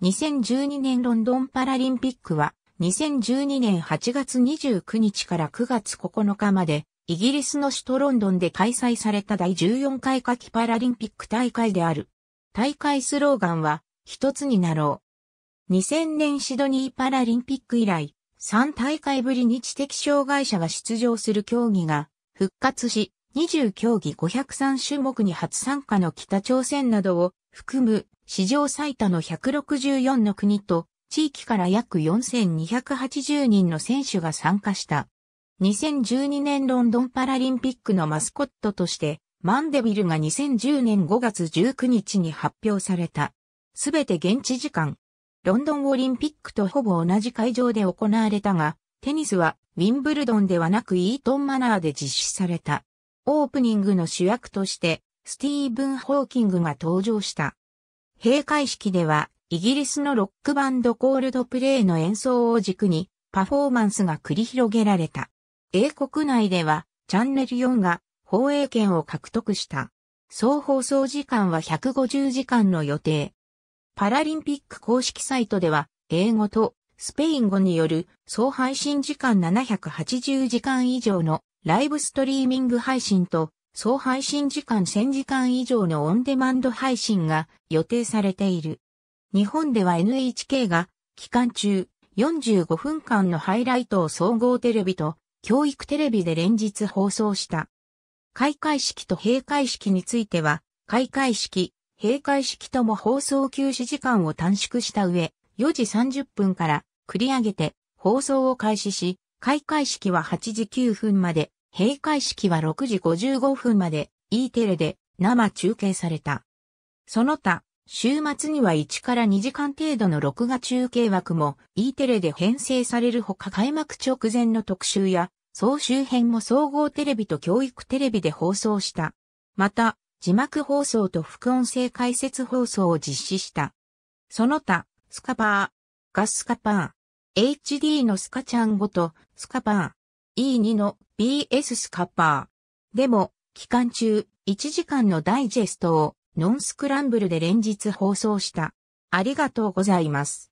2012年ロンドンパラリンピックは、2012年8月29日から9月9日まで、イギリスの首都ロンドンで開催された第14回夏季パラリンピック大会である。大会スローガンは、一つになろう。2000年シドニーパラリンピック以来、3大会ぶりに知的障害者が出場する競技が復活し、20競技503種目に初参加の北朝鮮などを含む史上最多の164の国と地域から約4280人の選手が参加した。2012年ロンドンパラリンピックのマスコットとして、マンデビルが2010年5月19日に発表された。すべて現地時間。ロンドンオリンピックとほぼ同じ会場で行われたが、テニスはウィンブルドンではなくイートンマナーで実施された。オープニングの主役として、スティーブン・ホーキングが登場した。閉会式では、イギリスのロックバンドコールドプレイの演奏を軸に、パフォーマンスが繰り広げられた。英国内では、チャンネル4が放映権を獲得した。総放送時間は150時間の予定。パラリンピック公式サイトでは、英語とスペイン語による総配信時間780時間以上のライブストリーミング配信と総配信時間1000時間以上のオンデマンド配信が予定されている。日本では NHK が期間中45分間のハイライトを総合テレビと教育テレビで連日放送した。開会式と閉会式については、開会式、閉会式とも放送休止時間を短縮した上、4時30分から繰り上げて放送を開始し、開会式は8時9分まで、閉会式は6時55分まで E テレで生中継された。その他、週末には1から2時間程度の録画中継枠も E テレで編成されるほか開幕直前の特集や総集編も総合テレビと教育テレビで放送した。また、字幕放送と副音声解説放送を実施した。その他、スカパー、ガスカパー、HD のスカちゃんごと、スカパー、E2 の BS スカッパー。でも、期間中、1時間のダイジェストをノンスクランブルで連日放送した。ありがとうございます。